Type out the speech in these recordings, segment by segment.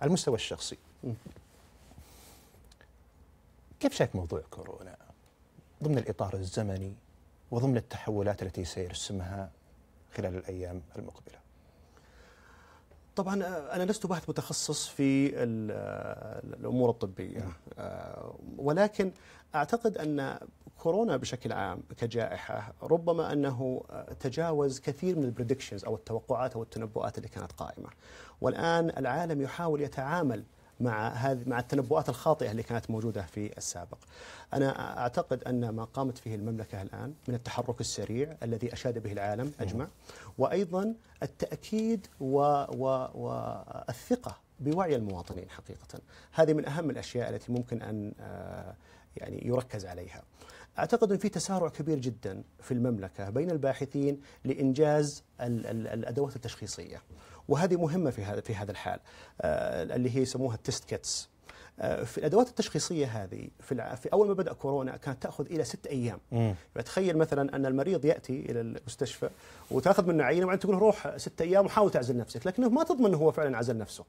على المستوى الشخصي كيف شايف موضوع كورونا ضمن الإطار الزمني وضمن التحولات التي سيرسمها خلال الأيام المقبلة طبعا آه، أنا لست بحث متخصص في آه، الأمور الطبية نعم. آه، ولكن أعتقد أن كورونا بشكل عام كجائحة ربما أنه تجاوز كثير من البريدكشنز أو التوقعات أو التنبؤات اللي كانت قائمة والآن العالم يحاول يتعامل مع هذه مع التنبؤات الخاطئه اللي كانت موجوده في السابق. انا اعتقد ان ما قامت فيه المملكه الان من التحرك السريع الذي اشاد به العالم اجمع وايضا التاكيد و و والثقه بوعي المواطنين حقيقه. هذه من اهم الاشياء التي ممكن ان آه، يعني يركز عليها. اعتقد ان في تسارع كبير جدا في المملكه بين الباحثين لانجاز الادوات التشخيصيه وهذه مهمه في هذا في هذا الحال آه، اللي هي يسموها التست آه، كيتس في الادوات التشخيصيه هذه في, في اول ما بدا كورونا كانت تاخذ الى ست ايام تخيل مثلا ان المريض ياتي الى المستشفى وتاخذ منه عينه وبعدين تقول روح ست ايام وحاول تعزل نفسك لكنه ما تضمن انه هو فعلا عزل نفسه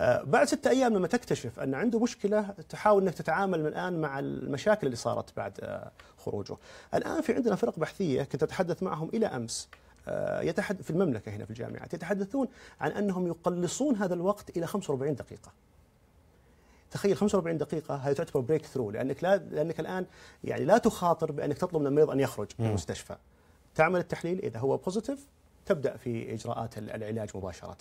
بعد ستة أيام لما تكتشف أن عنده مشكلة تحاول أنك تتعامل من الآن مع المشاكل اللي صارت بعد آه، خروجه الآن في عندنا فرق بحثية كنت أتحدث معهم إلى أمس آه، يتحدث في المملكة هنا في الجامعات يتحدثون عن أنهم يقلصون هذا الوقت إلى 45 دقيقة تخيل 45 دقيقة هذه تعتبر بريك ثرو لأنك لا لأنك الآن يعني لا تخاطر بأنك تطلب من المريض أن يخرج من المستشفى تعمل التحليل إذا هو بوزيتيف تبدا في اجراءات العلاج مباشره.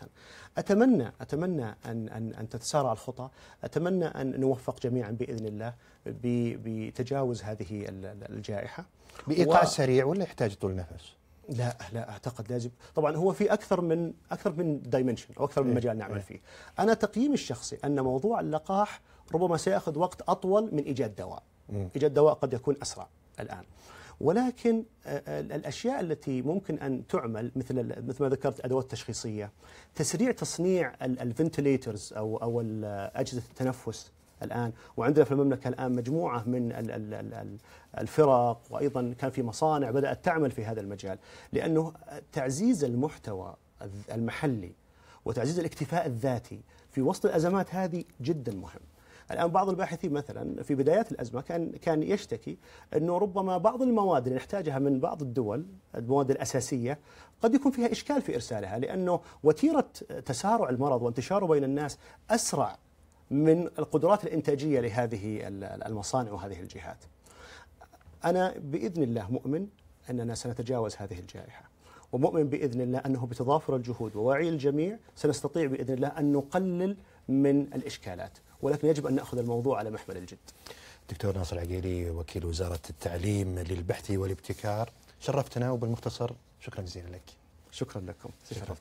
اتمنى اتمنى ان ان ان تتسارع الخطى، اتمنى ان نوفق جميعا باذن الله بتجاوز هذه الجائحه. بايقاع و... سريع ولا يحتاج طول نفس؟ لا لا اعتقد لازم طبعا هو في اكثر من اكثر من دايمنشن او اكثر من إيه، مجال نعمل إيه. فيه انا تقييمي الشخصي ان موضوع اللقاح ربما سياخذ وقت اطول من ايجاد دواء ايجاد دواء قد يكون اسرع الان ولكن آه، آه، الاشياء التي ممكن ان تعمل مثل مثل ما ذكرت ادوات تشخيصيه تسريع تصنيع الفنتليترز او او اجهزه التنفس الان وعندنا في المملكه الان مجموعه من الفرق وايضا كان في مصانع بدات تعمل في هذا المجال لانه تعزيز المحتوى المحلي وتعزيز الاكتفاء الذاتي في وسط الازمات هذه جدا مهم الآن بعض الباحثين مثلا في بدايات الأزمة كان كان يشتكي أنه ربما بعض المواد اللي نحتاجها من بعض الدول المواد الأساسية قد يكون فيها إشكال في إرسالها لأنه وتيرة تسارع المرض وانتشاره بين الناس أسرع من القدرات الإنتاجية لهذه المصانع وهذه الجهات أنا بإذن الله مؤمن أننا سنتجاوز هذه الجائحة ومؤمن باذن الله انه بتضافر الجهود ووعي الجميع سنستطيع باذن الله ان نقلل من الاشكالات ولكن يجب أن نأخذ الموضوع على محمل الجد دكتور ناصر عقيلي وكيل وزارة التعليم للبحث والابتكار شرفتنا وبالمختصر شكرا جزيلا لك شكرا لكم شكرا.